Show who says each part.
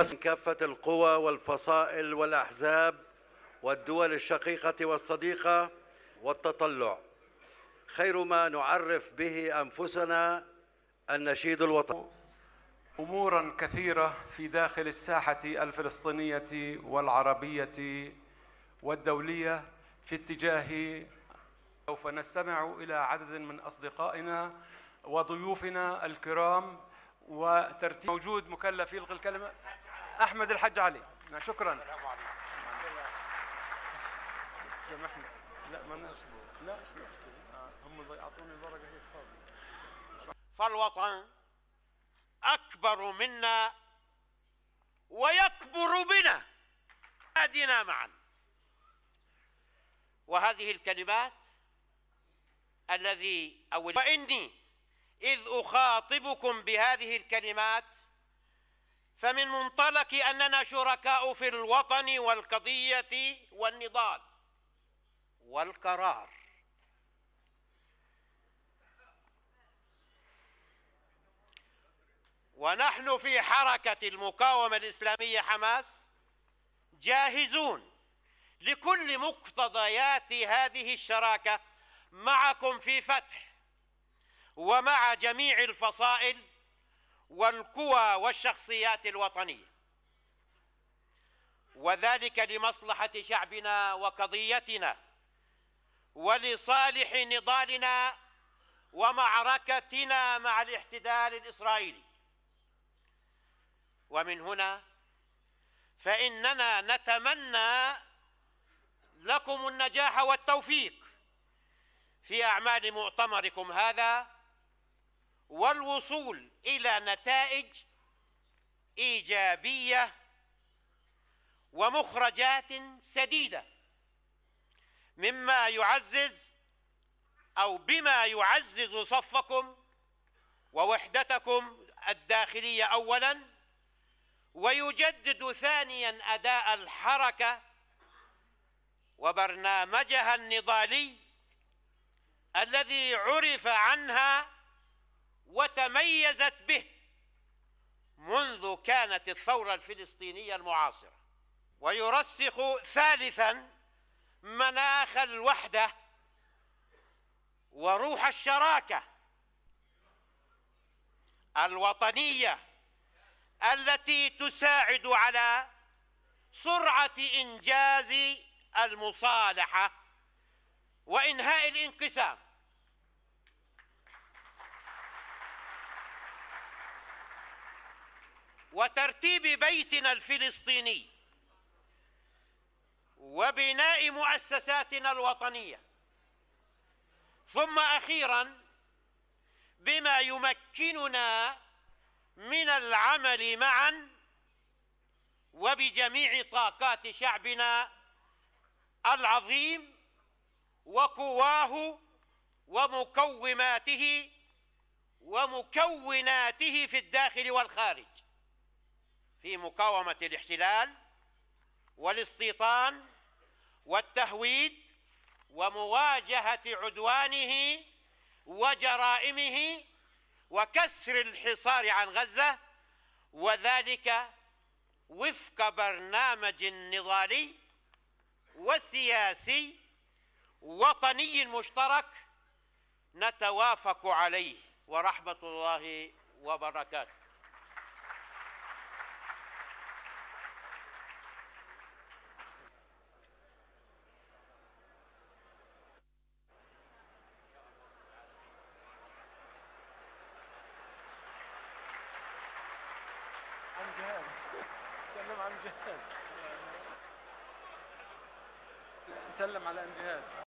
Speaker 1: أسن كافة القوى والفصائل والأحزاب والدول الشقيقة والصديقة والتطلع خير ما نعرف به أنفسنا النشيد الوطني أمورا كثيرة في داخل الساحة الفلسطينية والعربية والدولية في اتجاه سوف نستمع إلى عدد من أصدقائنا وضيوفنا الكرام وترتيب موجود مكلف يلغي الكلمه احمد الحج علي نعم، شكرا سامحني لا لا هم الورقه هيك فاضيه فالوطن اكبر منا ويكبر بنا بلادنا معا وهذه الكلمات الذي أول وإني إذ أخاطبكم بهذه الكلمات فمن منطلق أننا شركاء في الوطن والقضية والنضال والقرار ونحن في حركة المقاومة الإسلامية حماس جاهزون لكل مقتضيات هذه الشراكة معكم في فتح ومع جميع الفصائل والقوى والشخصيات الوطنيه وذلك لمصلحه شعبنا وقضيتنا ولصالح نضالنا ومعركتنا مع الاحتلال الاسرائيلي ومن هنا فاننا نتمنى لكم النجاح والتوفيق في اعمال مؤتمركم هذا والوصول إلى نتائج إيجابية ومخرجات سديدة مما يعزز أو بما يعزز صفكم ووحدتكم الداخلية أولا ويجدد ثانيا أداء الحركة وبرنامجها النضالي الذي عرف عنها وتميزت به منذ كانت الثورة الفلسطينية المعاصرة ويرسخ ثالثا مناخ الوحدة وروح الشراكة الوطنية التي تساعد على سرعة إنجاز المصالحة وإنهاء الانقسام وترتيب بيتنا الفلسطيني وبناء مؤسساتنا الوطنيه ثم اخيرا بما يمكننا من العمل معا وبجميع طاقات شعبنا العظيم وقواه ومقوماته ومكوناته في الداخل والخارج في مقاومة الاحتلال والاستيطان والتهويد ومواجهة عدوانه وجرائمه وكسر الحصار عن غزة وذلك وفق برنامج نضالي وسياسي وطني مشترك نتوافق عليه ورحمة الله وبركاته عم جهاد سلم على ام